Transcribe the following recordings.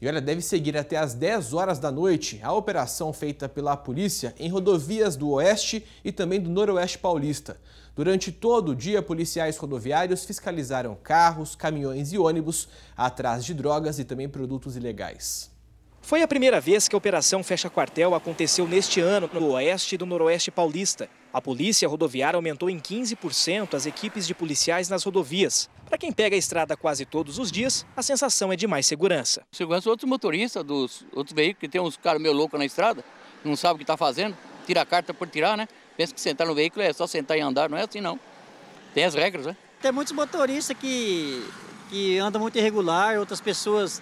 E olha, deve seguir até as 10 horas da noite a operação feita pela polícia em rodovias do Oeste e também do Noroeste Paulista. Durante todo o dia, policiais rodoviários fiscalizaram carros, caminhões e ônibus atrás de drogas e também produtos ilegais. Foi a primeira vez que a Operação Fecha Quartel aconteceu neste ano no oeste do noroeste paulista. A polícia rodoviária aumentou em 15% as equipes de policiais nas rodovias. Para quem pega a estrada quase todos os dias, a sensação é de mais segurança. Segurança outros motoristas, dos outros veículos, que tem uns caras meio loucos na estrada, não sabe o que está fazendo, tira a carta por tirar, né? Pensa que sentar no veículo é só sentar e andar, não é assim não. Tem as regras, né? Tem muitos motoristas que, que andam muito irregular, outras pessoas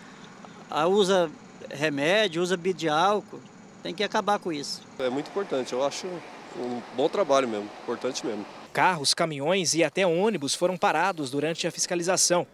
ah, usam remédio, usa álcool. Tem que acabar com isso. É muito importante, eu acho um bom trabalho mesmo, importante mesmo. Carros, caminhões e até ônibus foram parados durante a fiscalização.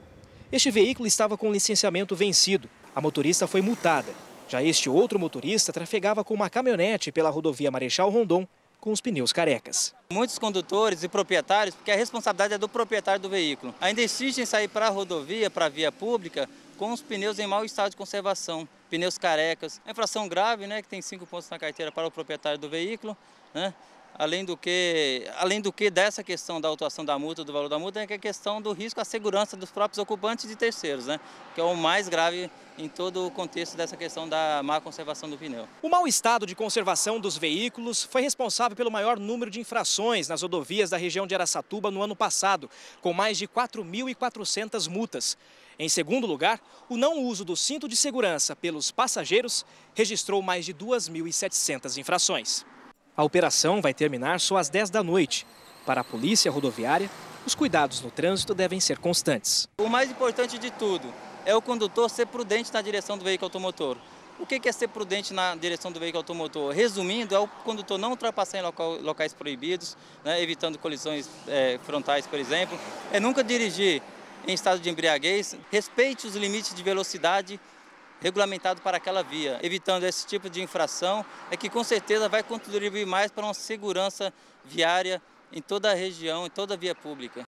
Este veículo estava com licenciamento vencido. A motorista foi multada. Já este outro motorista trafegava com uma caminhonete pela rodovia Marechal Rondon com os pneus carecas. Muitos condutores e proprietários, porque a responsabilidade é do proprietário do veículo, ainda insistem em sair para a rodovia, para a via pública, com os pneus em mau estado de conservação pneus carecas. A é infração grave, né, que tem cinco pontos na carteira para o proprietário do veículo, né? Além do que, além do que dessa questão da autuação da multa, do valor da multa, é a é questão do risco à segurança dos próprios ocupantes e terceiros, né? Que é o mais grave em todo o contexto dessa questão da má conservação do pneu. O mau estado de conservação dos veículos foi responsável pelo maior número de infrações nas rodovias da região de Araçatuba no ano passado, com mais de 4.400 multas. Em segundo lugar, o não uso do cinto de segurança pelos passageiros registrou mais de 2.700 infrações. A operação vai terminar só às 10 da noite. Para a polícia rodoviária, os cuidados no trânsito devem ser constantes. O mais importante de tudo é o condutor ser prudente na direção do veículo automotor. O que é ser prudente na direção do veículo automotor? Resumindo, é o condutor não ultrapassar em local, locais proibidos, né, evitando colisões é, frontais, por exemplo. É nunca dirigir em estado de embriaguez. Respeite os limites de velocidade regulamentado para aquela via. Evitando esse tipo de infração é que com certeza vai contribuir mais para uma segurança viária em toda a região, em toda a via pública.